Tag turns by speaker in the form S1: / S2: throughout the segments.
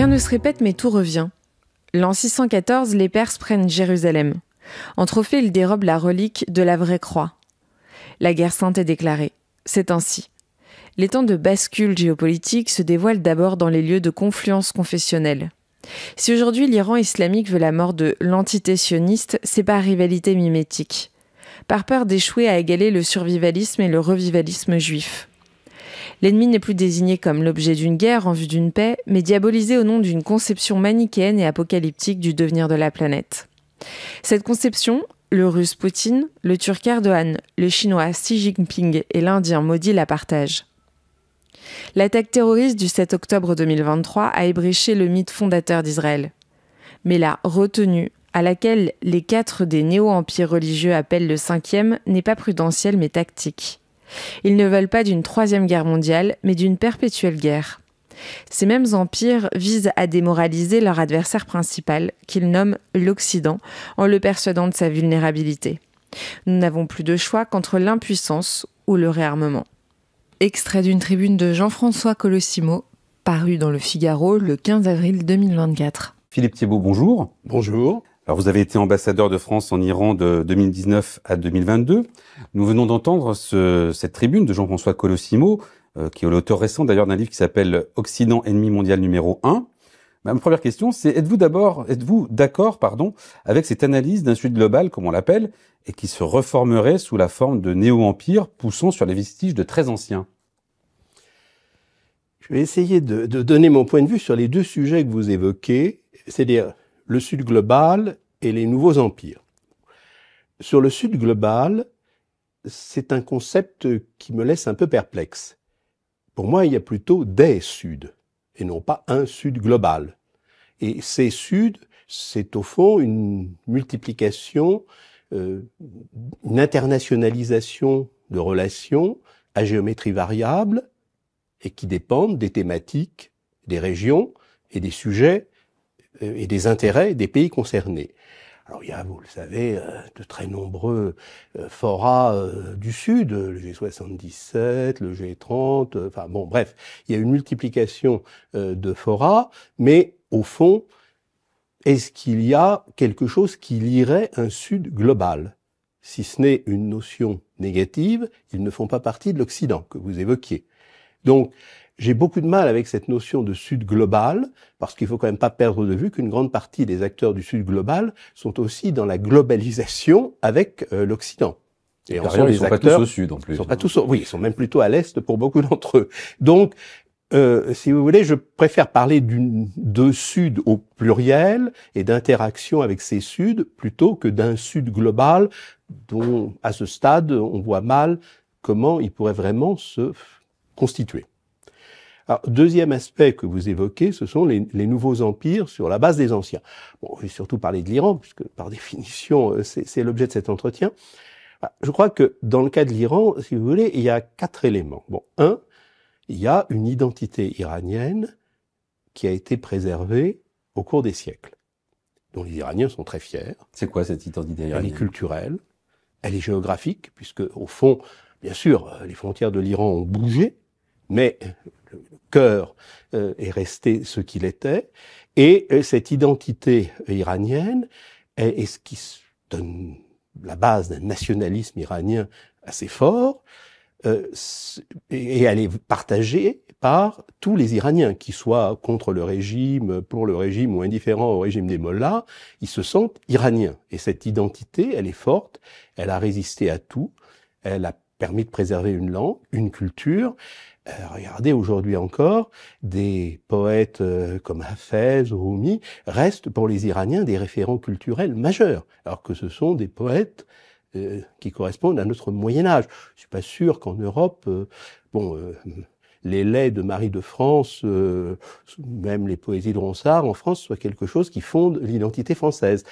S1: Rien ne se répète, mais tout revient. L'an 614, les Perses prennent Jérusalem. En trophée, ils dérobent la relique de la vraie croix. La guerre sainte est déclarée. C'est ainsi. Les temps de bascule géopolitique se dévoilent d'abord dans les lieux de confluence confessionnelle. Si aujourd'hui l'Iran islamique veut la mort de l'entité sioniste, c'est par rivalité mimétique, par peur d'échouer à égaler le survivalisme et le revivalisme juif. L'ennemi n'est plus désigné comme l'objet d'une guerre en vue d'une paix, mais diabolisé au nom d'une conception manichéenne et apocalyptique du devenir de la planète. Cette conception, le russe Poutine, le turc Erdogan, le chinois Xi Jinping et l'indien Modi la partagent. L'attaque terroriste du 7 octobre 2023 a ébréché le mythe fondateur d'Israël. Mais la retenue, à laquelle les quatre des néo-empires religieux appellent le cinquième, n'est pas prudentielle mais tactique. Ils ne veulent pas d'une troisième guerre mondiale, mais d'une perpétuelle guerre. Ces mêmes empires visent à démoraliser leur adversaire principal, qu'ils nomment l'Occident, en le persuadant de sa vulnérabilité. Nous n'avons plus de choix qu'entre l'impuissance ou le réarmement. Extrait d'une tribune de Jean-François Colossimo, paru dans le Figaro le 15 avril 2024.
S2: Philippe Thibault, bonjour. Bonjour vous avez été ambassadeur de France en Iran de 2019 à 2022. Nous venons d'entendre cette tribune de Jean-François Colossimo, euh, qui est l'auteur récent d'ailleurs d'un livre qui s'appelle Occident ennemi mondial numéro 1. Ma première question, c'est êtes-vous d'abord, êtes-vous d'accord, pardon, avec cette analyse d'un sud global, comme on l'appelle, et qui se reformerait sous la forme de néo-empire poussant sur les vestiges de très anciens Je vais essayer de, de donner mon point de vue sur les deux sujets que vous évoquez,
S3: c'est-à-dire le Sud global et les nouveaux empires. Sur le Sud global, c'est un concept qui me laisse un peu perplexe. Pour moi, il y a plutôt des Suds et non pas un Sud global. Et ces Suds, c'est au fond une multiplication, euh, une internationalisation de relations à géométrie variable et qui dépendent des thématiques, des régions et des sujets et des intérêts des pays concernés. Alors il y a, vous le savez, euh, de très nombreux euh, forats euh, du Sud, le G77, le G30, enfin bon, bref, il y a une multiplication de forats, mais au fond, est-ce qu'il y a quelque chose qui lirait un Sud global Si ce n'est une notion négative, ils ne font pas partie de l'Occident que vous évoquiez. Donc, j'ai beaucoup de mal avec cette notion de Sud global, parce qu'il faut quand même pas perdre de vue qu'une grande partie des acteurs du Sud global sont aussi dans la globalisation avec euh, l'Occident. Et en sont ils sont pas tous au Sud en plus. Ils sont pas tous, oui, ils sont même plutôt à l'est pour beaucoup d'entre eux. Donc, euh, si vous voulez, je préfère parler de Sud au pluriel et d'interaction avec ces Suds plutôt que d'un Sud global dont, à ce stade, on voit mal comment il pourrait vraiment se constituer. Alors, deuxième aspect que vous évoquez, ce sont les, nouveaux empires sur la base des anciens. Bon, je vais surtout parler de l'Iran, puisque par définition, euh, c'est l'objet de cet entretien. Bah, je crois que dans le cas de l'Iran, si vous voulez, il y a quatre éléments. Bon, un, il y a une identité iranienne qui a été préservée au cours des siècles, dont les Iraniens sont très fiers. C'est quoi cette identité iranienne Elle est culturelle, elle est géographique, puisque au fond, bien sûr, euh, les frontières de l'Iran ont bougé, mais le cœur euh, est resté ce qu'il était, et euh, cette identité iranienne est, ce qui donne la base d'un nationalisme iranien assez fort, euh, et elle est partagée par tous les Iraniens, qui soient contre le régime, pour le régime ou indifférents au régime des Mollahs, ils se sentent iraniens. Et cette identité, elle est forte, elle a résisté à tout, elle a permis de préserver une langue, une culture, euh, regardez aujourd'hui encore, des poètes euh, comme Hafez ou Rumi restent pour les Iraniens des référents culturels majeurs, alors que ce sont des poètes euh, qui correspondent à notre Moyen Âge. Je ne suis pas sûr qu'en Europe, les laits de Marie de France, même les poésies de Ronsard en France, soient quelque chose qui fonde l'identité française.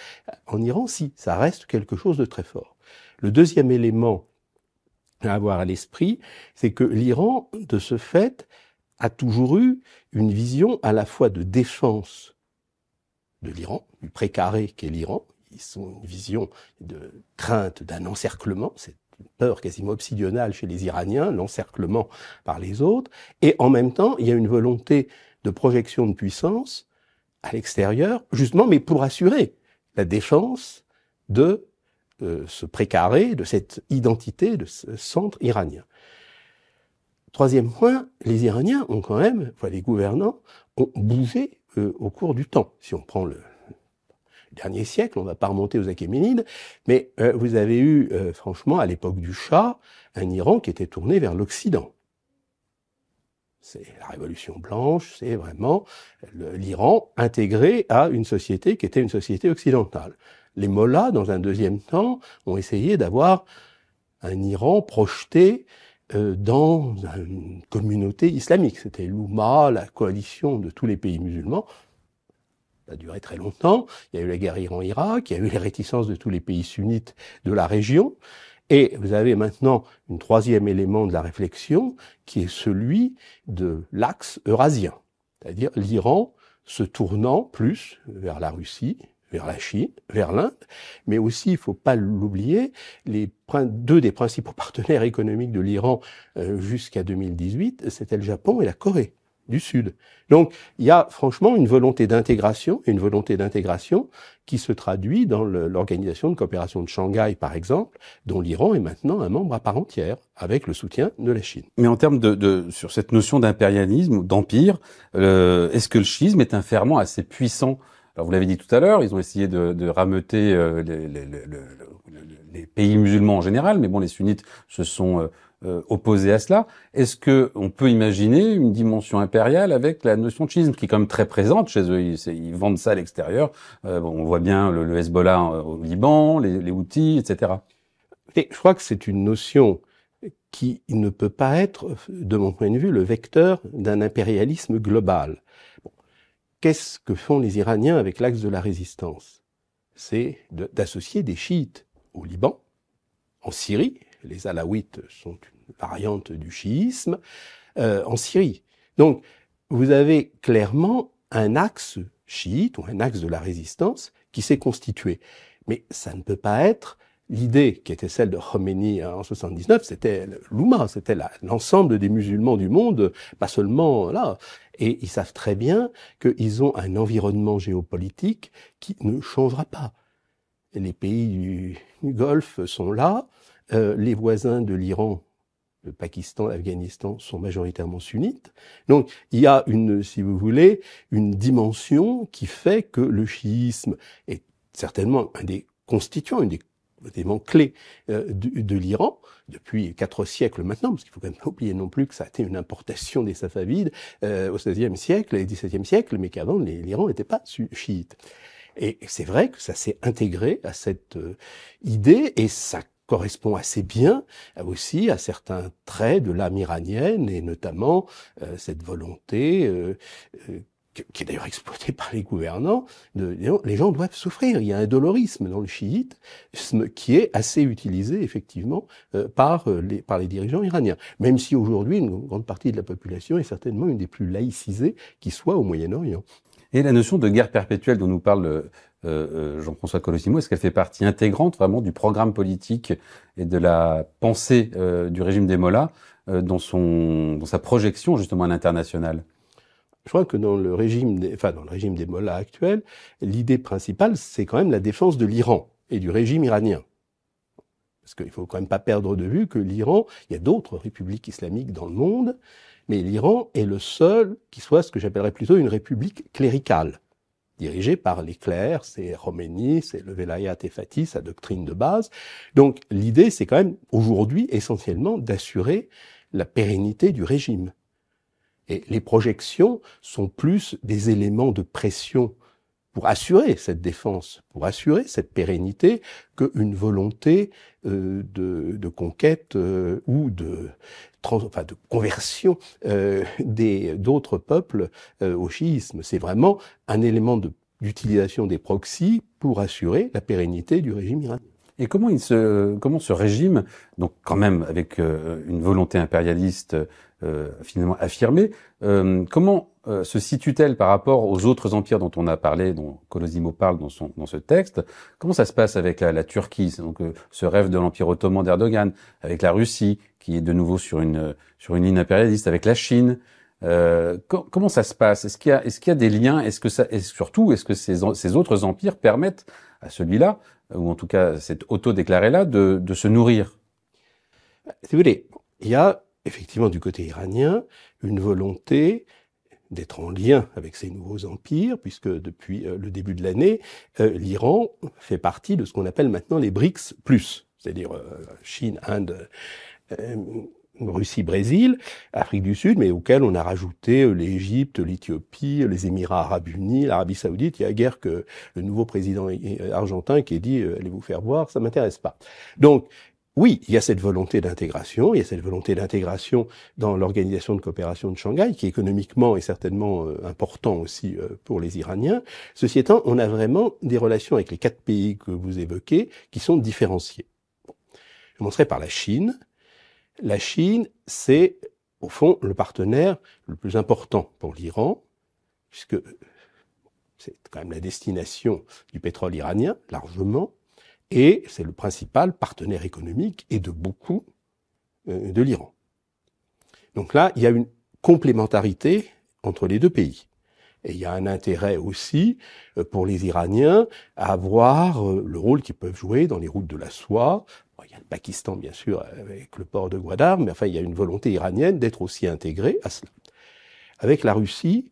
S3: En Iran, si, ça reste quelque chose de très fort. Le deuxième élément à avoir à l'esprit, c'est que l'Iran, de ce fait, a toujours eu une vision à la fois de défense de l'Iran, du précaré qu'est l'Iran. Ils sont une vision de crainte d'un encerclement, c'est une peur quasiment obsidionale chez les Iraniens, l'encerclement par les autres. Et en même temps, il y a une volonté de projection de puissance à l'extérieur, justement, mais pour assurer la défense de euh, se ce de cette identité, de ce centre iranien. Troisième point, les Iraniens ont quand même, voilà, les gouvernants, ont bougé euh, au cours du temps. Si on prend le dernier siècle, on ne va pas remonter aux Achéménides, mais euh, vous avez eu, franchement, à l'époque du Shah, un Iran qui était tourné vers l'Occident. C'est la Révolution blanche, c'est vraiment l'Iran intégré à une société qui était une société occidentale. Les mollahs, dans un deuxième temps, ont essayé d'avoir un Iran projeté euh, dans une communauté islamique. C'était l'Ouma, la coalition de tous les pays musulmans. Ça a duré très longtemps. Il y a eu la guerre Iran-Irak, il y a eu les réticences de tous les pays sunnites de la région. Et vous avez maintenant un troisième élément de la réflexion qui est celui de l'axe eurasien, c'est-à-dire l'Iran se tournant plus vers la Russie, vers la Chine, vers l'Inde, mais aussi, il ne faut pas l'oublier, les deux des principaux partenaires économiques de l'Iran euh, jusqu'à 2018, c'était le Japon et la Corée du Sud. Donc, il y a franchement une volonté d'intégration, une volonté d'intégration qui se traduit dans l'organisation de coopération de Shanghai, par exemple, dont l'Iran est maintenant un membre à part entière, avec le soutien
S2: de la Chine. Mais en termes de, sur cette notion d'impérialisme, d'empire, euh, est-ce que le schisme est un ferment assez puissant alors vous l'avez dit tout à l'heure, ils ont essayé de, de rameuter euh, les, les, les, les, pays musulmans en général, mais bon, les sunnites se sont euh, euh, opposés à cela. Est-ce que on peut imaginer une dimension impériale avec la notion de schisme qui est quand même très présente chez eux Ils, vendent ça à l'extérieur. bon, on voit bien le, Hezbollah au Liban, les, outils, etc. je crois que c'est une notion qui ne peut pas être, de mon point de vue, le
S3: vecteur d'un impérialisme global. Qu'est-ce que font les Iraniens avec l'axe de la résistance C'est d'associer des chiites au Liban, en Syrie, les alaouites sont une variante du chiisme, euh, en Syrie. Donc, vous avez clairement un axe chiite ou un axe de la résistance qui s'est constitué. Mais ça ne peut pas être l'idée qui était celle de Khomeini hein, en 79, c'était l'Ouma, c'était l'ensemble des musulmans du monde, pas seulement là. Et ils savent très bien qu'ils ont un environnement géopolitique qui ne changera pas. Les pays du, Golfe sont là, euh, les voisins de l'Iran, le Pakistan, l'Afghanistan sont majoritairement sunnites. Donc il y a une, si vous voulez, une dimension qui fait que le chiisme est certainement un des constituants, une des élément clé euh, de, de l'Iran depuis quatre siècles maintenant, parce qu'il faut quand même pas oublier non plus que ça a été une importation des Safavides euh, au 16e siècle et 17e siècle, mais qu'avant l'Iran n'était pas chiite. Et c'est vrai que ça s'est intégré à cette euh, idée et ça correspond assez bien euh, aussi à certains traits de l'âme iranienne et notamment cette volonté qui est d'ailleurs exploité par les gouvernants, les gens doivent souffrir. Il y a un dolorisme dans le chiite qui est assez utilisé effectivement euh, par, euh, les, par les dirigeants iraniens, même si aujourd'hui une grande partie de la population est certainement une des plus laïcisées qui soit au Moyen-Orient.
S2: Et la notion de guerre perpétuelle dont nous parle euh, Jean-François Colosimo, est-ce qu'elle fait partie intégrante vraiment du programme politique et de la pensée du régime des Mollahs dans, son, dans sa projection justement à l'international je crois que dans
S3: le régime, des, enfin dans le régime des
S2: mollahs actuels,
S3: l'idée principale, c'est quand même la défense de l'Iran et du régime iranien. Parce qu'il faut quand même pas perdre de vue que l'Iran, il y a d'autres républiques islamiques dans le monde, mais l'Iran est le seul qui soit ce que j'appellerais plutôt une république cléricale, dirigée par les clercs, c'est Khomeini, c'est le Velayat et Fatih, sa doctrine de base. Donc l'idée, c'est quand même aujourd'hui essentiellement d'assurer la pérennité du régime. Et les projections sont plus des éléments de pression pour assurer cette défense, pour assurer cette pérennité, qu'une volonté euh, de, conquête euh, ou de, enfin, de conversion euh, des d'autres peuples au chiisme. C'est vraiment un élément d'utilisation
S2: des proxys pour assurer la pérennité du régime iranien. Et comment, il se, comment ce régime, donc quand même avec euh, une volonté impérialiste euh, finalement affirmée, euh, comment se situe-t-elle par rapport aux autres empires dont on a parlé, dont Colosimo parle dans, son, dans ce texte Comment ça se passe avec la, la Turquie, donc ce rêve de l'empire ottoman d'Erdogan, avec la Russie qui est de nouveau sur une sur une ligne impérialiste, avec la Chine comment ça se passe Est-ce qu'il y a, est-ce qu'il y a des liens Est-ce que ça, et surtout, est-ce que ces, ces autres empires permettent à celui-là, ou en tout cas cet auto-déclaré-là, de, de se nourrir Si vous voulez, il y a effectivement du côté iranien une
S3: volonté d'être en lien avec ces nouveaux empires, puisque depuis euh, le début de l'année, euh, l'Iran fait partie de ce qu'on appelle maintenant les BRICS ⁇ c'est-à-dire euh, Chine, Inde, Russie-Brésil, Afrique du Sud, mais auquel on a rajouté euh, l'Égypte, l'Éthiopie, les Émirats arabes unis, l'Arabie saoudite. Il y a guère que le nouveau président euh, argentin qui dit euh, « allez vous faire voir, ça m'intéresse pas ». Donc, oui, il y a cette volonté d'intégration, il y a cette volonté d'intégration dans l'organisation de coopération de Shanghai, qui est économiquement et certainement important aussi pour les Iraniens. Ceci étant, on a vraiment des relations avec les quatre pays que vous évoquez qui sont différenciées. Je commencerai par la Chine, la Chine, c'est au fond le partenaire le plus important pour l'Iran, puisque c'est quand même la destination du pétrole iranien, largement, et c'est le principal partenaire économique et de beaucoup euh, de l'Iran. Donc là, il y a une complémentarité entre les deux pays. Et il y a un intérêt aussi euh, pour les Iraniens à voir euh, le rôle qu'ils peuvent jouer dans les routes de la soie. il y a le Pakistan, bien sûr, avec le port de Gwadar, mais enfin, il y a une volonté iranienne d'être aussi intégrée à cela. Avec la Russie,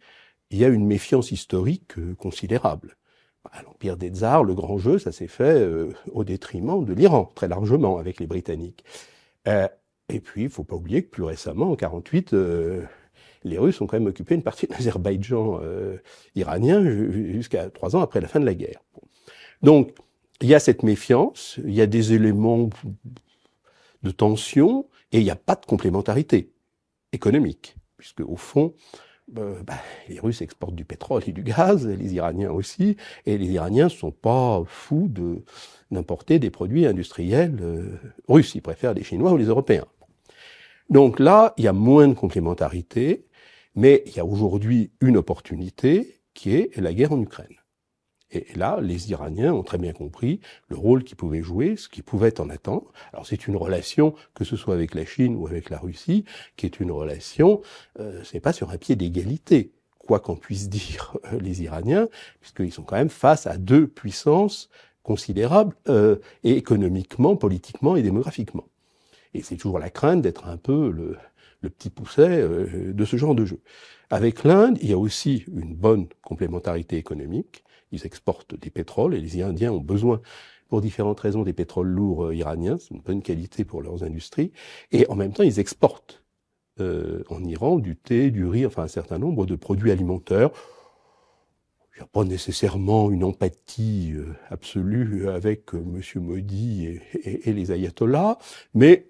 S3: il y a une méfiance historique euh, considérable. Bah, à l'Empire des Tsars, le grand jeu, ça s'est fait au détriment de l'Iran, très largement, avec les Britanniques. et puis, il faut pas oublier que plus récemment, en 48, les Russes ont quand même occupé une partie de l'Azerbaïdjan euh, iranien jusqu'à trois ans après la fin de la guerre. Donc, il y a cette méfiance, il y a des éléments de tension, et il n'y a pas de complémentarité économique, puisque au fond, euh, bah, les Russes exportent du pétrole et du gaz, les Iraniens aussi, et les Iraniens ne sont pas fous de d'importer des produits industriels euh, russes, ils préfèrent les Chinois ou les Européens. Donc là, il y a moins de complémentarité, mais il y a aujourd'hui une opportunité qui est la guerre en Ukraine. Et là, les Iraniens ont très bien compris le rôle qu'ils pouvaient jouer, ce qu'ils pouvaient en attendre. Alors c'est une relation, que ce soit avec la Chine ou avec la Russie, qui est une relation, euh, c'est pas sur un pied d'égalité, quoi qu'en puisse dire euh, les Iraniens, puisqu'ils sont quand même face à deux puissances considérables, euh, et économiquement, politiquement et démographiquement. Et c'est toujours la crainte d'être un peu le, le petit pousset euh, de ce genre de jeu. Avec l'Inde, il y a aussi une bonne complémentarité économique. Ils exportent des pétroles et les Indiens ont besoin pour différentes raisons des pétroles lourds euh, iraniens, c'est une bonne qualité pour leurs industries, et en même temps ils exportent euh, en Iran du thé, du riz, enfin un certain nombre de produits alimentaires. Il n'y a pas nécessairement une empathie euh, absolue avec M. Monsieur Modi et, et, et, les ayatollahs, mais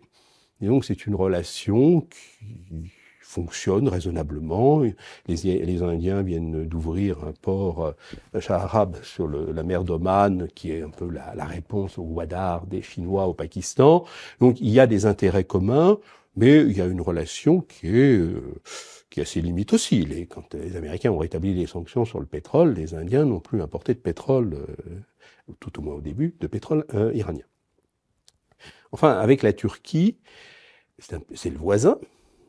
S3: donc c'est une relation qui fonctionne raisonnablement. Les, Indiens viennent d'ouvrir un port euh, arabe sur la mer d'Oman, qui est un peu la, réponse au Wadar des Chinois au Pakistan. Donc il y a des intérêts communs, mais il y a une relation qui est... Euh, qui a ses limites aussi. Les, quand les Américains ont rétabli les sanctions sur le pétrole, les Indiens n'ont plus importé de pétrole, euh, tout au moins au début, de pétrole euh, iranien. Enfin, avec la Turquie, c'est le voisin,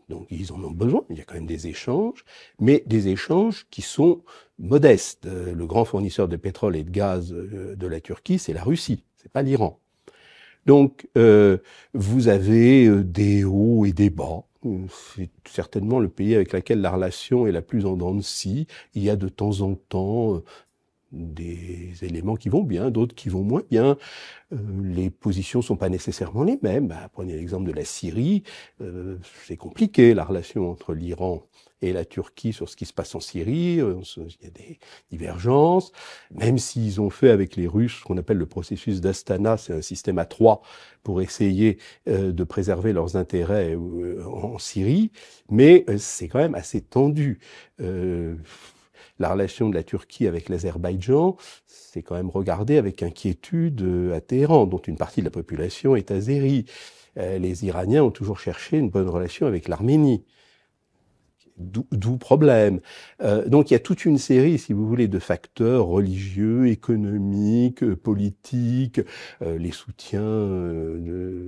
S3: donc ils en ont besoin, il y a quand même des échanges, mais des échanges qui sont modestes. Euh, le grand fournisseur de pétrole et de gaz euh, de la Turquie, c'est la Russie, c'est pas l'Iran. Donc euh, vous avez des hauts et des bas. C'est certainement le pays avec lequel la relation est la plus en dents Il y a de temps en temps des éléments qui vont bien, d'autres qui vont moins bien. Euh, les positions sont pas nécessairement les mêmes. Bah, prenez l'exemple de la Syrie. Euh, c'est compliqué la relation entre l'Iran et la Turquie sur ce qui se passe en Syrie. Euh, il y a des divergences. Même s'ils ont fait avec les Russes ce qu'on appelle le processus d'Astana, c'est un système à trois pour essayer de préserver leurs intérêts en Syrie, mais c'est quand même assez tendu la relation de la Turquie avec l'Azerbaïdjan, c'est quand même regardé avec inquiétude euh, à Téhéran, dont une partie de la population est azérie. Euh, les Iraniens ont toujours cherché une bonne relation avec l'Arménie d'où problème. Euh, donc il y a toute une série, si vous voulez, de facteurs religieux, économiques, euh, politiques, euh, les soutiens,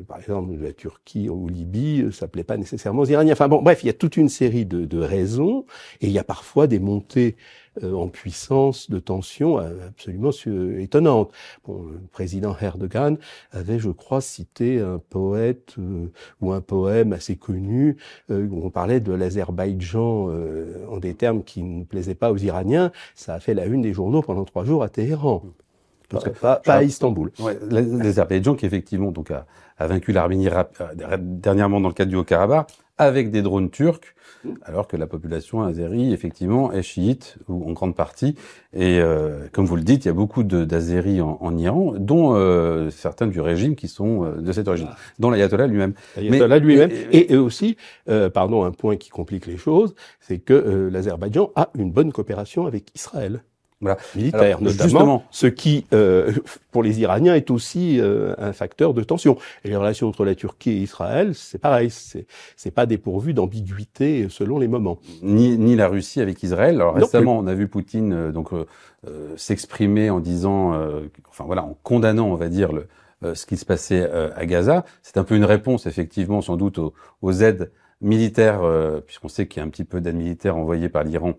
S3: par exemple, de la Turquie ou Libye, ça plaît pas nécessairement aux Iraniens. Enfin bon, bref, il y a toute une série de, de raisons, et il y a parfois des montées euh, en puissance de tension absolument étonnante. Bon, le président Erdogan avait, je crois, cité un poète euh, ou un poème assez connu euh, où on parlait de l'Azerbaïdjan en des termes qui ne plaisaient pas aux Iraniens. Ça a fait la une des journaux pendant trois jours à Téhéran.
S2: Parce que pas, pas, à Istanbul. L'Azerbaïdjan qui effectivement donc a, a vaincu l'Arménie dernièrement dans le cadre du Haut-Karabakh avec des drones turcs, mmh. alors que la population azérie, effectivement, est chiite, ou en grande partie. Et euh, comme vous le dites, il y a beaucoup d'Azéries en, Iran, dont euh, certains du régime qui sont euh, de cette origine, ah. dont l'ayatollah lui-même. L'ayatollah lui-même. Et, et, aussi, pardon, un point qui complique les choses,
S3: c'est que l'Azerbaïdjan a une bonne coopération avec Israël. Voilà. Militaire, notamment. Ce qui, euh, pour les Iraniens, est aussi euh, un facteur de tension. Et les relations entre la
S2: Turquie et Israël, c'est pareil. C'est pas dépourvu d'ambiguïté selon les moments. Ni, ni, la Russie avec Israël. Alors, récemment, on a vu Poutine euh, donc s'exprimer en disant, enfin voilà, en condamnant, on va dire, le, ce qui se passait à Gaza. C'est un peu une réponse, effectivement, sans doute aux, aides militaires, puisqu'on sait qu'il y a un petit peu d'aide militaires envoyée par l'Iran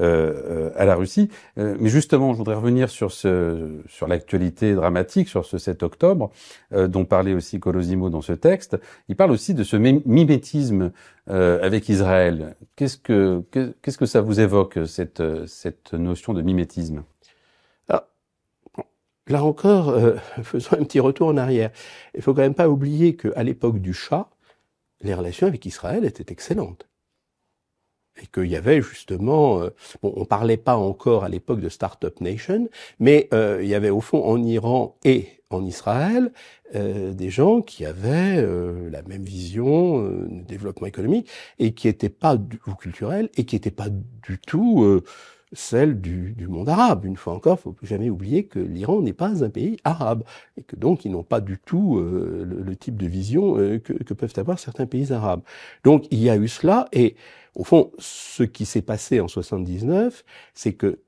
S2: euh, euh, à la Russie. Euh, mais justement, je voudrais revenir sur ce, sur l'actualité dramatique, sur ce 7 octobre, euh, dont parlait aussi Colosimo dans ce texte. Il parle aussi de ce mimétisme avec Israël. Qu'est-ce que, qu'est-ce que ça vous évoque, cette, cette notion de mimétisme ah,
S3: Là encore, faisons un petit retour en arrière. Il faut quand même pas oublier qu'à l'époque du chat, les relations avec Israël étaient excellentes et qu'il y avait justement, on euh, bon, on parlait pas encore à l'époque de Startup Nation, mais euh, il y avait au fond en Iran et en Israël euh, des gens qui avaient la même vision de développement économique et qui n'étaient pas du, ou culturel et qui n'étaient pas du tout celle du, du, monde arabe. Une fois encore, faut jamais oublier que l'Iran n'est pas un pays arabe et que donc ils n'ont pas du tout le, le, type de vision que, que peuvent avoir certains pays arabes. Donc il y a eu cela et au fond, ce qui s'est passé en 79, c'est que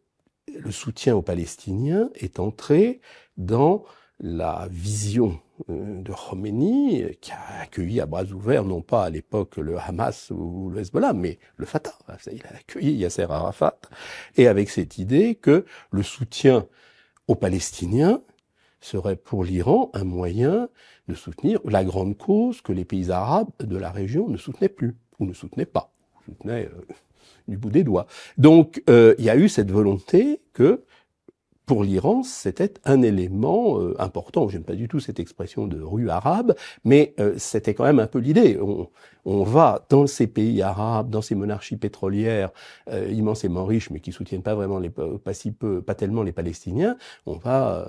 S3: le soutien aux Palestiniens est entré dans la vision euh, de Khomeini, qui a accueilli à bras ouverts, non pas à l'époque le Hamas ou le Hezbollah, mais le Fatah. Il a accueilli Yasser Arafat, et avec cette idée que le soutien aux Palestiniens serait pour l'Iran un moyen de soutenir la grande cause que les pays arabes de la région ne soutenaient plus, ou ne soutenaient pas je euh, du bout des doigts. Donc euh, il y a eu cette volonté que pour l'Iran, c'était un élément euh, important. J'aime pas du tout cette expression de rue arabe, mais euh, c'était quand même un peu l'idée. On, on, va dans ces pays arabes, dans ces monarchies pétrolières immensément riches, mais qui soutiennent pas vraiment les pas si peu, pas tellement les Palestiniens. On va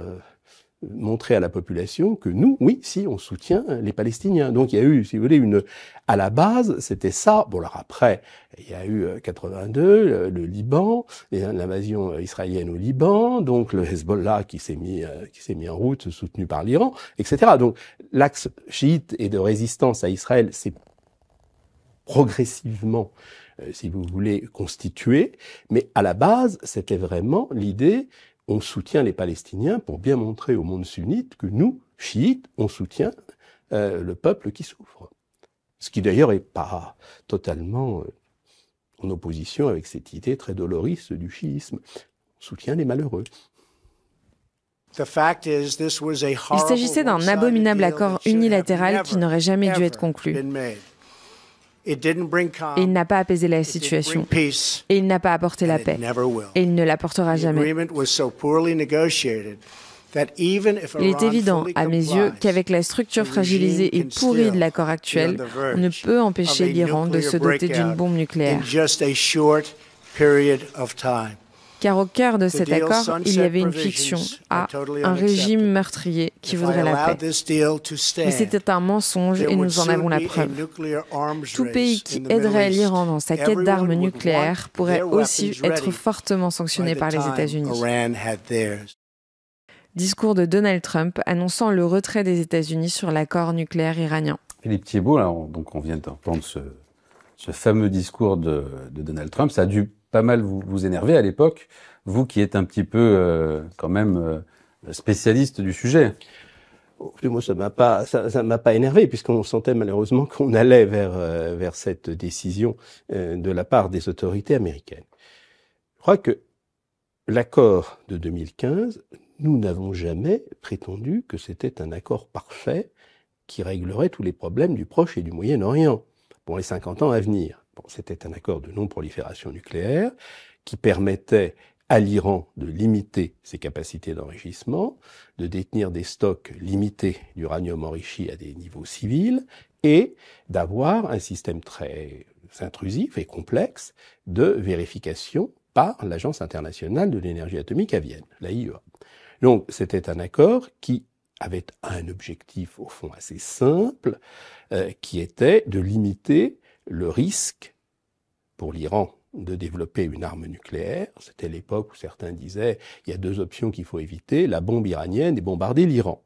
S3: montrer à la population que nous, oui, si, on soutient les Palestiniens. Donc il y a eu, si vous voulez, une... À la base, c'était ça. Bon, alors après, il y a eu 82, euh, le, Liban, hein, l'invasion israélienne au Liban, donc le Hezbollah qui s'est mis, euh, qui s'est mis en route, soutenu par l'Iran, etc. Donc l'axe chiite et de résistance à Israël s'est progressivement euh, si vous voulez, constitué, mais à la base, c'était vraiment l'idée on soutient les Palestiniens pour bien montrer au monde sunnite que nous, chiites, on soutient euh, le peuple qui souffre. Ce qui d'ailleurs n'est pas totalement euh, en opposition avec cette idée très doloriste du chiisme. On soutient les malheureux.
S1: Il s'agissait d'un abominable accord unilatéral qui n'aurait jamais dû être conclu il n'a pas apaisé la situation. Et il n'a pas apporté la paix. Et il ne l'apportera jamais. Il est évident, à mes yeux, qu'avec la structure fragilisée et pourrie de l'accord actuel, on ne peut empêcher l'Iran de se doter d'une bombe nucléaire car au cœur de cet accord, il y avait une fiction à un régime meurtrier qui voudrait la paix. Mais c'était un mensonge et nous en avons la preuve. Tout pays qui aiderait l'Iran dans sa quête d'armes nucléaires pourrait aussi être fortement sanctionné par les États-Unis. Discours de Donald Trump annonçant le retrait des États-Unis sur l'accord nucléaire iranien.
S2: Philippe Thiebaud, on, donc on vient d'entendre ce, ce, fameux discours de, de Donald Trump. Ça a dû pas mal vous, vous énerver à l'époque, vous qui êtes un petit peu euh, quand même euh, spécialiste du sujet. Oh, moi, ça m'a pas, ça, ça m'a pas énervé puisqu'on
S3: sentait malheureusement qu'on allait vers euh, vers cette décision de la part des autorités américaines. Je crois que l'accord de 2015, nous n'avons jamais prétendu que c'était un accord parfait qui réglerait tous les problèmes du Proche et du Moyen-Orient pour les 50 ans à venir. C'était un accord de non-prolifération nucléaire qui permettait à l'Iran de limiter ses capacités d'enrichissement, de détenir des stocks limités d'uranium enrichi à des niveaux civils et d'avoir un système très intrusif et complexe de vérification par l'Agence internationale de l'énergie atomique à Vienne, l'AIEA. Donc c'était un accord qui avait un objectif au fond assez simple, euh, qui était de limiter le risque pour l'Iran de développer une arme nucléaire. C'était l'époque où certains disaient il y a deux options qu'il faut éviter, la bombe iranienne et bombarder l'Iran.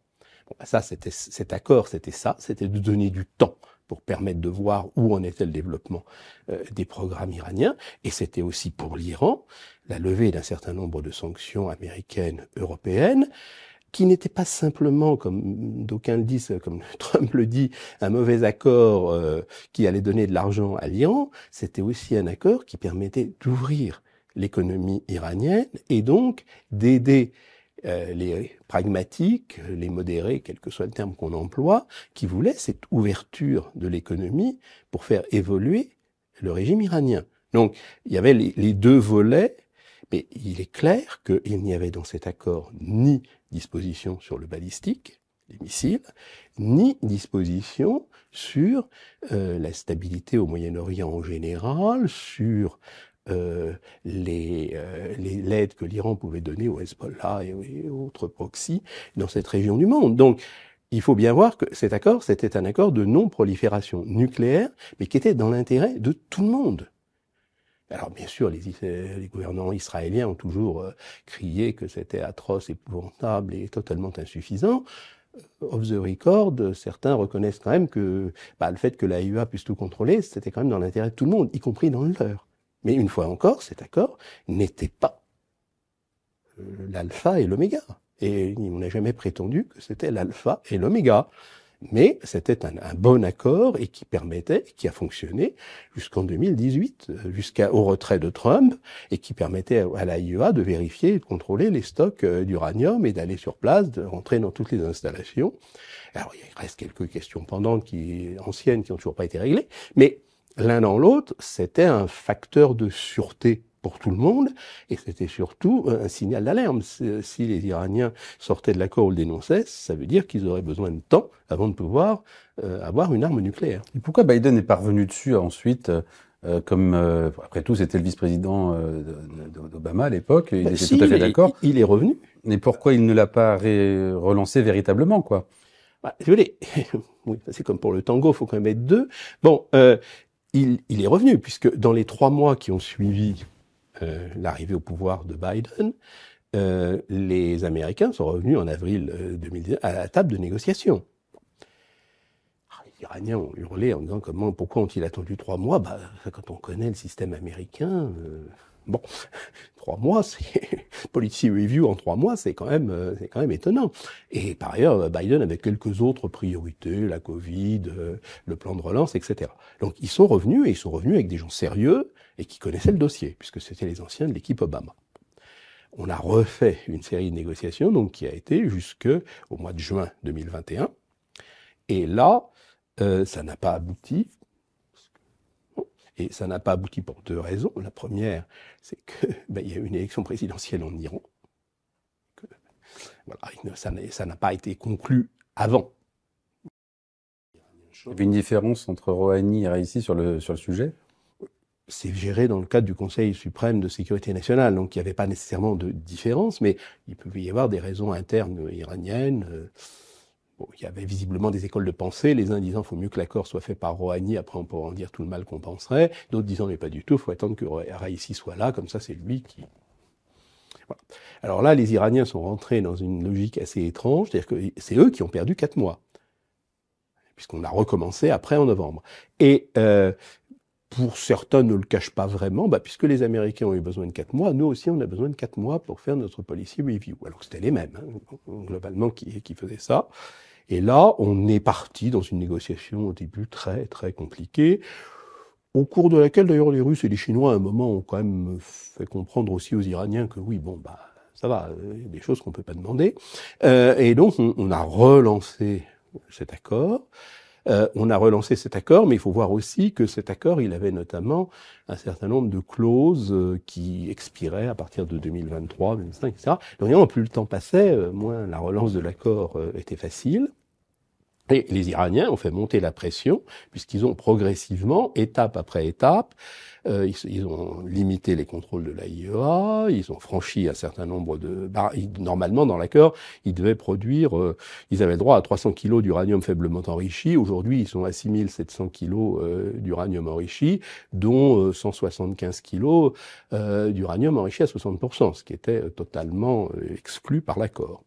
S3: Bon, ben ça, c'était cet accord, c'était ça, c'était de donner du temps pour permettre de voir où en était le développement euh, des programmes iraniens. Et c'était aussi pour l'Iran la levée d'un certain nombre de sanctions américaines, européennes, qui n'était pas simplement, comme d'aucuns le disent, comme Trump le dit, un mauvais accord euh, qui allait donner de l'argent à l'Iran, c'était aussi un accord qui permettait d'ouvrir l'économie iranienne et donc d'aider euh, les pragmatiques, les modérés, quel que soit le terme qu'on emploie, qui voulaient cette ouverture de l'économie pour faire évoluer le régime iranien. Donc il y avait les deux volets mais il est clair qu'il n'y avait dans cet accord ni disposition sur le balistique, les missiles, ni disposition sur euh, la stabilité au Moyen-Orient en général, sur euh, euh, les, l'aide que l'Iran pouvait donner au Hezbollah et, et autres proxys dans cette région du monde. Donc, il faut bien voir que cet accord, c'était un accord de non-prolifération nucléaire, mais qui était dans l'intérêt de tout le monde. Alors bien sûr, les, gouvernants israéliens ont toujours euh, crié que c'était atroce, épouvantable et totalement insuffisant. Euh, of the record, certains reconnaissent quand même que bah, le fait que la puisse tout contrôler, c'était quand même dans l'intérêt de tout le monde, y compris dans le leur. Mais une fois encore, cet accord n'était pas euh, l'alpha et l'oméga. Et on n'a jamais prétendu que c'était l'alpha et l'oméga. Mais c'était un, bon accord et qui permettait, qui a fonctionné jusqu'en 2018, euh, jusqu'au retrait de Trump, et qui permettait à, la l'AIEA de vérifier et de contrôler les stocks euh, d'uranium et d'aller sur place, de rentrer dans toutes les installations. Alors il reste quelques questions pendantes qui anciennes qui n'ont toujours pas été réglées, mais l'un dans l'autre, c'était un facteur de sûreté pour tout le monde, et c'était surtout euh, un signal d'alarme. Si les Iraniens sortaient de l'accord ou le dénonçaient, ça veut dire qu'ils auraient besoin de temps avant de pouvoir euh, avoir une arme nucléaire.
S2: Et pourquoi Biden est parvenu dessus ensuite euh, comme après tout c'était le vice-président d'Obama à l'époque, il ben était tout à fait d'accord. Il, est revenu. Mais pourquoi il ne l'a pas relancé véritablement quoi je bah, oui, c'est comme pour le
S3: tango, faut quand même être deux. Bon, il, il est revenu puisque dans les trois mois qui ont suivi euh, l'arrivée au pouvoir de Biden, euh, les Américains sont revenus en avril 2019 euh, à la table de négociation. Ah, les Iraniens ont hurlé en disant comment, pourquoi ont-ils attendu trois mois bah, Quand on connaît le système américain, Bon, trois mois, c'est policy review en trois mois, c'est quand même, euh, c'est quand même étonnant. Et par ailleurs, euh, Biden avait quelques autres priorités, la Covid, euh, le plan de relance, etc. Donc ils sont revenus et ils sont revenus avec des gens sérieux et qui connaissaient le dossier, puisque c'était les anciens de l'équipe Obama. On a refait une série de négociations, donc qui a été jusqu'au mois de juin 2021. Et là, ça n'a pas abouti et ça n'a pas abouti pour deux raisons. La première, c'est qu'il ben, y a eu une élection présidentielle en Iran. ça n'a pas été conclu avant.
S2: Il y avait une différence entre Rouhani et Raisi sur le, sur le sujet c'est géré dans le cadre du Conseil
S3: suprême de sécurité nationale, donc il n'y avait pas nécessairement de différence, mais il pouvait y avoir des raisons internes iraniennes. Euh, il y avait visiblement des écoles de pensée, les uns disant faut mieux que l'accord soit fait par Rouhani, après on pourra en dire tout le mal qu'on penserait, d'autres disant mais pas du tout, faut attendre que Raïssi soit là, comme ça c'est lui qui... Voilà. Alors là, les Iraniens sont rentrés dans une logique assez étrange, c'est-à-dire que c'est eux qui ont perdu quatre mois, puisqu'on a recommencé après en novembre. Et euh, pour certains ne le cachent pas vraiment, bah, puisque les Américains ont eu besoin de quatre mois, nous aussi on a besoin de quatre mois pour faire notre policy review. Alors que c'était les mêmes, hein, globalement, qui, qui faisaient ça. Et là, on est parti dans une négociation au début très très compliquée, au cours de laquelle d'ailleurs les Russes et les Chinois à un moment ont quand même fait comprendre aussi aux Iraniens que oui, bon, bah ça va, il y a des choses qu'on peut pas demander. Euh, et donc on, a relancé cet accord. Euh, on a relancé cet accord, mais il faut voir aussi que cet accord, il avait notamment un certain nombre de clauses euh, qui expiraient à partir de 2023, 2025, etc. Donc, plus le temps passait, euh, moins la relance de l'accord euh, était facile. Et les Iraniens ont fait monter la pression, puisqu'ils ont progressivement, étape après étape, euh, ils, ont limité les contrôles de la e ils ont franchi un certain nombre de... Bah, normalement, dans l'accord, ils devaient produire... Euh, ils avaient droit à 300 kilos d'uranium faiblement enrichi. Aujourd'hui, ils sont à 6700 kilos euh, d'uranium enrichi, dont 175 kilos d'uranium enrichi à 60%, ce qui était totalement exclu par l'accord.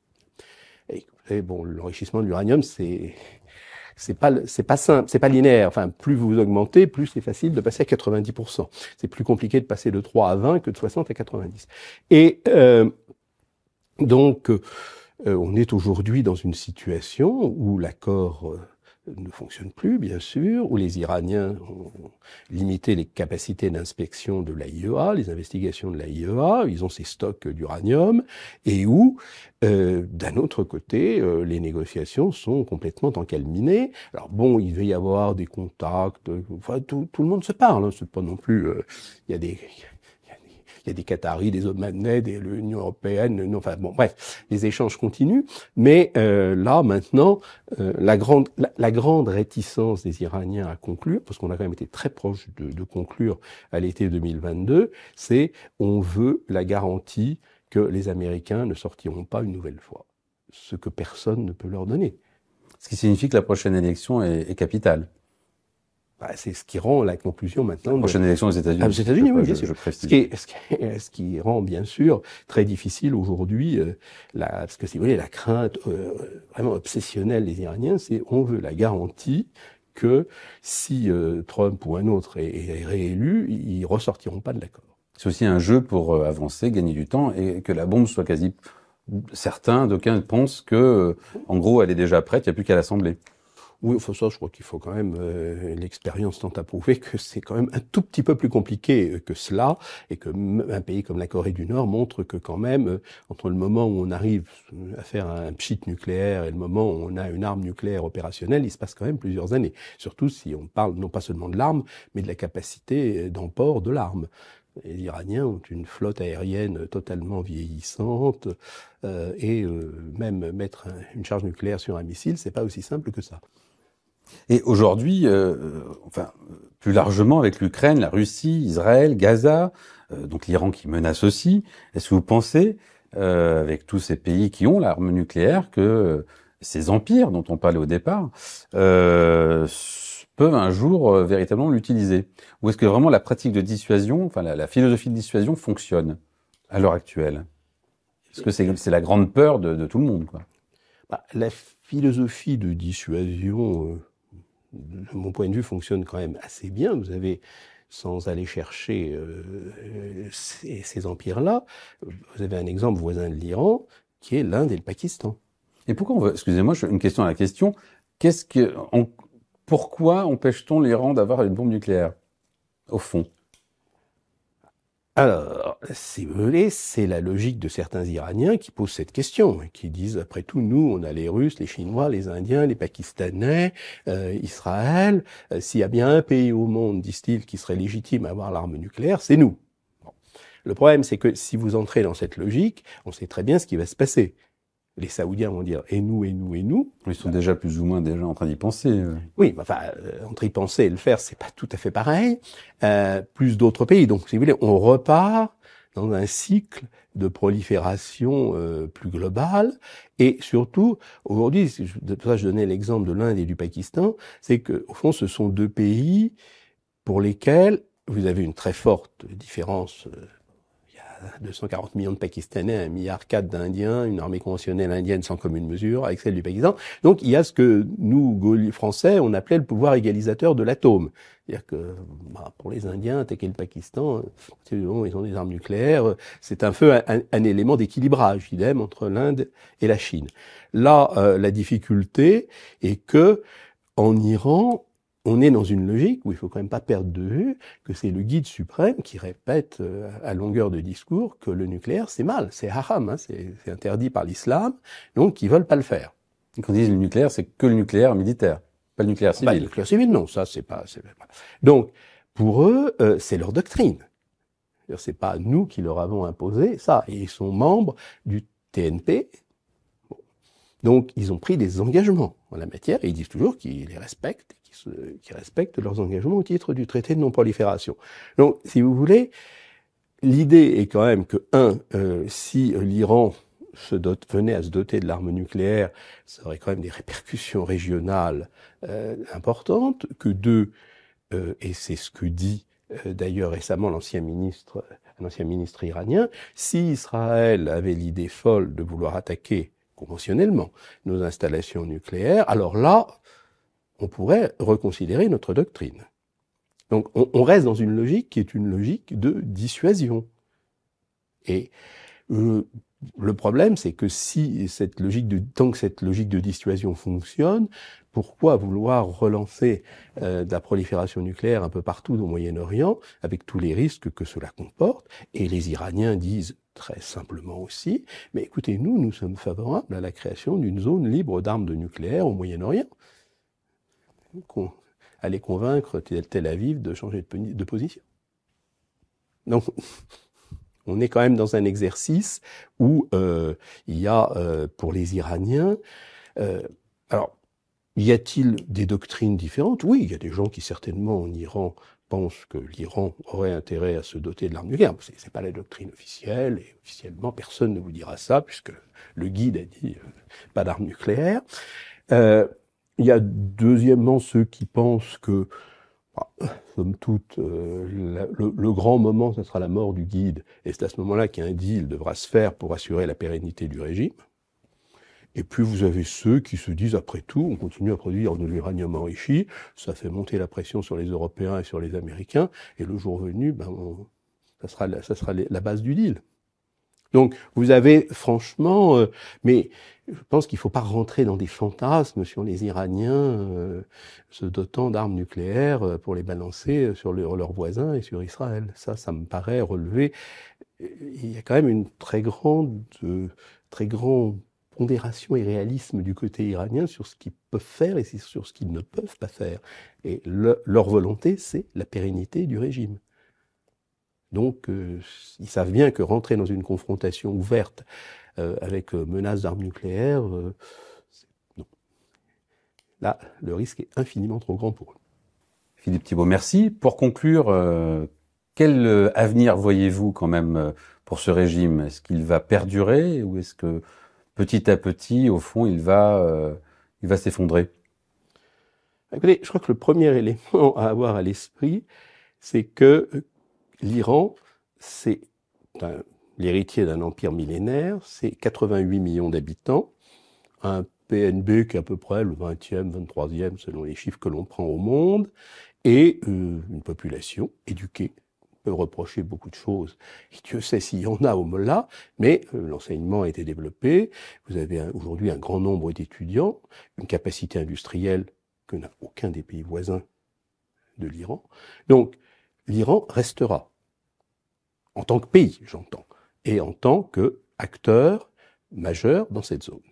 S3: Et bon, l'enrichissement de l'uranium, c'est c'est pas c'est pas simple, c'est pas linéaire. Enfin, plus vous augmentez, plus c'est facile de passer à 90 C'est plus compliqué de passer de 3 à 20 que de 60 à 90. Et euh, donc euh, on est aujourd'hui dans une situation où l'accord euh, ne fonctionne plus, bien sûr, où les Iraniens ont limité les capacités d'inspection de l'AIEA, les investigations de l'AIEA, ils ont ces stocks d'uranium, et où, euh, d'un autre côté, euh, les négociations sont complètement encalminées. Alors bon, il va y avoir des contacts, euh, tout, le monde se parle, cependant hein, c'est pas non plus... Il y a des il y a des Qataris, des Omanais, des l'Union européenne, enfin bon, bref, les échanges continuent. Mais euh, là, maintenant, euh, la, grande, la, la, grande réticence des Iraniens à conclure, parce qu'on a quand même été très proche de, de conclure à l'été 2022, c'est on veut la garantie que les Américains ne sortiront pas une nouvelle fois,
S2: ce que personne ne peut leur donner. Ce qui signifie que la prochaine élection est, est capitale. Bah, c'est ce qui rend la conclusion maintenant. prochaine élection aux États-Unis. Ah, unis oui, ce,
S3: qui ce, qui rend bien sûr très difficile aujourd'hui, euh, la, parce que si vous voulez, la crainte euh, vraiment obsessionnelle des Iraniens, c'est on veut la garantie que
S2: si euh, Trump ou un autre est, réélu, ils ressortiront pas de l'accord. C'est aussi un jeu pour avancer, gagner du temps et que la bombe soit quasi certain. d'aucuns pensent que, en gros, elle est déjà prête, il n'y a plus qu'à l'assembler. Oui, je crois qu'il faut quand même,
S3: euh, l'expérience tente à prouver que c'est quand même un tout petit peu plus compliqué euh, que cela, et que un pays comme la Corée du Nord montre que quand même, euh, entre le moment où on arrive à faire un pchit nucléaire et le moment où on a une arme nucléaire opérationnelle, il se passe quand même plusieurs années. Surtout si on parle non pas seulement de l'arme, mais de la capacité d'emport de l'arme. Les Iraniens ont une flotte aérienne totalement vieillissante et même mettre une charge nucléaire sur un missile, c'est pas aussi simple que ça.
S2: Et aujourd'hui, euh, euh, enfin, plus largement avec l'Ukraine, la Russie, Israël, Gaza, euh, donc l'Iran qui menace aussi, est-ce que vous pensez, avec tous ces pays qui ont l'arme nucléaire, que ces empires dont on parlait au départ peuvent un jour véritablement l'utiliser Ou est-ce que vraiment la pratique de dissuasion, enfin la, la philosophie de dissuasion fonctionne à l'heure actuelle Parce que c'est, c'est la grande peur de, de, tout le monde. Quoi. Bah, la philosophie de dissuasion
S3: mon point de vue, fonctionne quand même assez bien. Vous avez sans aller chercher euh, ces, empires-là, vous avez un exemple voisin de l'Iran, qui est l'Inde et le Pakistan.
S2: Et pourquoi on veut, excusez-moi, une question à la question, que, pourquoi empêche-t-on l'Iran d'avoir une bombe nucléaire, au fond alors, si vous voulez, c'est la logique de certains Iraniens qui posent cette question, qui disent,
S3: après tout, nous, on a les Russes, les Chinois, les Indiens, les Pakistanais, euh, Israël. Euh, s'il y a bien un pays au monde, disent-ils, qui serait légitime à avoir l'arme nucléaire, c'est nous. Le problème, c'est que si vous entrez dans cette logique, on sait très bien ce qui va se passer les Saoudiens vont dire et nous, et nous, et nous. Ils sont déjà plus ou moins déjà en train d'y penser. Euh. Oui, enfin, euh, entre y penser et le faire, c'est pas tout à fait pareil. Euh, plus d'autres pays. Donc, si vous voulez, on repart dans un cycle de prolifération plus globale. Et surtout, aujourd'hui, ça je donnais l'exemple de l'Inde et du Pakistan, c'est que au fond, ce sont deux pays pour lesquels vous avez une très forte différence 240 millions de Pakistanais, un milliard d'Indiens, une armée conventionnelle indienne sans commune mesure avec celle du Pakistan. Donc il y a ce que nous, Français, on appelait le pouvoir égalisateur de l'atome. C'est-à-dire que bah, pour les Indiens, attaquer le Pakistan, ils ont des armes nucléaires, c'est un feu, un, élément d'équilibrage, idem, entre l'Inde et la Chine. Là, euh, la difficulté est que en Iran, on est dans une logique où il faut quand même pas perdre de vue que c'est le guide suprême qui répète euh, à longueur de discours que le nucléaire c'est mal, c'est haram, hein, c'est interdit par l'islam, donc ils veulent pas le faire. quand ils disent le nucléaire, c'est que le nucléaire militaire, pas le nucléaire civil. le nucléaire civil, non, ça c'est pas. Donc pour eux, euh, c'est leur doctrine. C'est pas nous qui leur avons imposé ça. Et ils sont membres du TNP, donc, ils ont pris des engagements en la matière et ils disent toujours qu'ils les respectent, qu'ils respectent leurs engagements au titre du traité de non-prolifération. Donc, si vous voulez, l'idée est quand même que, un, euh, si l'Iran se venait à se doter de l'arme nucléaire, ça aurait quand même des répercussions régionales euh, importantes, que deux, euh, et c'est ce que dit d'ailleurs récemment l'ancien ministre iranien, si Israël avait l'idée folle de vouloir attaquer conventionnellement nos installations nucléaires, alors là, on pourrait reconsidérer notre doctrine. Donc on, reste dans une logique qui est une logique de dissuasion. Et euh, le problème, c'est que si cette logique de, tant que cette logique de dissuasion fonctionne, pourquoi vouloir relancer euh, la prolifération nucléaire un peu partout au Moyen-Orient, avec tous les risques que cela comporte Et les Iraniens disent très simplement aussi, mais écoutez, nous, nous sommes favorables à la création d'une zone libre d'armes de nucléaire au Moyen-Orient. Aller convaincre Tel Aviv de changer de, de position. Donc, on est quand même dans un exercice où euh, il y a, euh, pour les Iraniens, euh, alors, y a-t-il des doctrines différentes Oui, il y a des gens qui certainement en Iran pensent que l'Iran aurait intérêt à se doter de l'arme nucléaire. Ce n'est pas la doctrine officielle, et officiellement, personne ne vous dira ça, puisque le guide a dit pas d'arme nucléaire. Il y a deuxièmement ceux qui pensent que ah, somme toute, euh, le, grand moment, ce sera la mort du guide. Et c'est à ce moment-là qu'un deal devra se faire pour assurer la pérennité du régime. Et puis vous avez ceux qui se disent, après tout, on continue à produire de l'uranium enrichi, ça fait monter la pression sur les Européens et sur les Américains, et le jour venu, ben, ça sera, ça sera la base du deal. Donc vous avez franchement, euh, mais je pense qu'il ne faut pas rentrer dans des fantasmes sur les Iraniens euh, se dotant d'armes nucléaires euh, pour les balancer sur leurs voisins et sur Israël. Ça, ça me paraît relever. Il y a quand même une très grande, très grande pondération et réalisme du côté iranien sur ce qu'ils peuvent faire et sur ce qu'ils ne peuvent pas faire. Et leur volonté, c'est la pérennité du régime. Donc, euh, ils savent bien que rentrer dans une confrontation ouverte euh, avec euh, menace d'armes nucléaires, non. Là, le risque est infiniment trop grand pour eux.
S2: Philippe Thibault, merci. Pour conclure, quel avenir voyez-vous quand même pour ce régime Est-ce qu'il va perdurer ou est-ce que petit à petit, au fond, il va, il va s'effondrer Écoutez, je crois que le premier
S3: élément à avoir à l'esprit, c'est que l'Iran, c'est l'héritier d'un empire millénaire, c'est 88 millions d'habitants, un PNB qui est à peu près le 20e, 23e, selon les chiffres que l'on prend au monde, et euh, une population éduquée. On peut reprocher beaucoup de choses. Et Dieu sait s'il y en a au MOLA, mais euh, l'enseignement a été développé. Vous avez aujourd'hui un grand nombre d'étudiants, une capacité industrielle que n'a aucun des pays voisins de l'Iran. Donc, l'Iran restera en tant que pays, j'entends, et en tant qu'acteur majeur dans cette zone.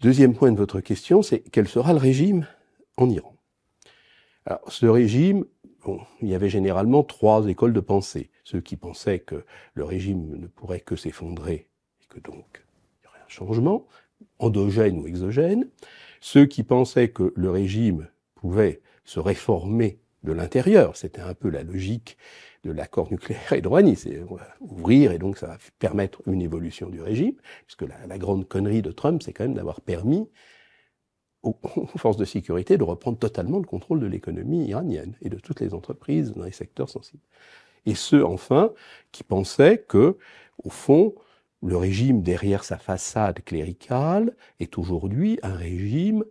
S3: Deuxième point de votre question, c'est quel sera le régime en Iran Alors, ce régime, il y avait généralement trois écoles de pensée. Ceux qui pensaient que le régime ne pourrait que s'effondrer et que donc il y aurait un changement, endogène ou exogène. Ceux qui pensaient que le régime pouvait se réformer de l'intérieur, c'était un peu la logique de l'accord nucléaire et de C'est euh, ouvrir et donc ça va permettre une évolution du régime, puisque la, grande connerie de Trump, c'est quand même d'avoir permis aux, aux forces de sécurité de reprendre totalement le contrôle de l'économie iranienne et de toutes les entreprises dans les secteurs sensibles. Et ceux, enfin, qui pensaient que, au fond, le régime derrière sa façade cléricale est aujourd'hui un régime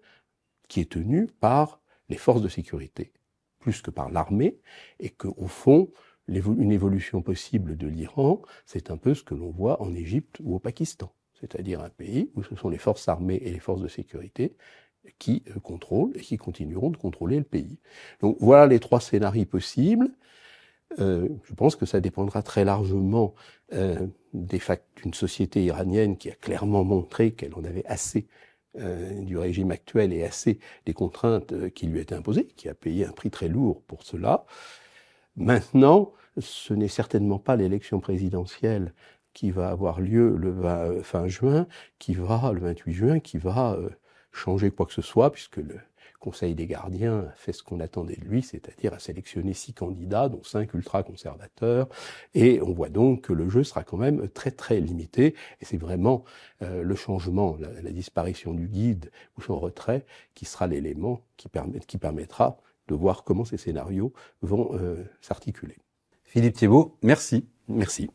S3: qui est tenu par les forces de sécurité, plus que par l'armée, et que, au fond, une évolution possible de l'Iran, c'est un peu ce que l'on voit en Égypte ou au Pakistan, c'est-à-dire un pays où ce sont les forces armées et les forces de sécurité qui euh, contrôlent et qui continueront de contrôler le pays. Donc voilà les trois scénarios possibles. Euh, je pense que ça dépendra très largement euh, d'une société iranienne qui a clairement montré qu'elle en avait assez euh, du régime actuel et assez des contraintes euh, qui lui étaient imposées, qui a payé un prix très lourd pour cela. Maintenant, ce n'est certainement pas l'élection présidentielle qui va avoir lieu le euh, fin juin, qui va, le 28 juin, qui va euh, changer quoi que ce soit, puisque le Conseil des gardiens fait ce qu'on attendait de lui, c'est-à-dire à sélectionner six candidats, dont cinq ultra-conservateurs, et on voit donc que le jeu sera quand même très très limité, et c'est vraiment euh, le changement, la, disparition du guide ou son retrait, qui sera l'élément qui, permettra de voir comment ces scénarios vont s'articuler. Philippe Thibault,
S2: merci. Merci.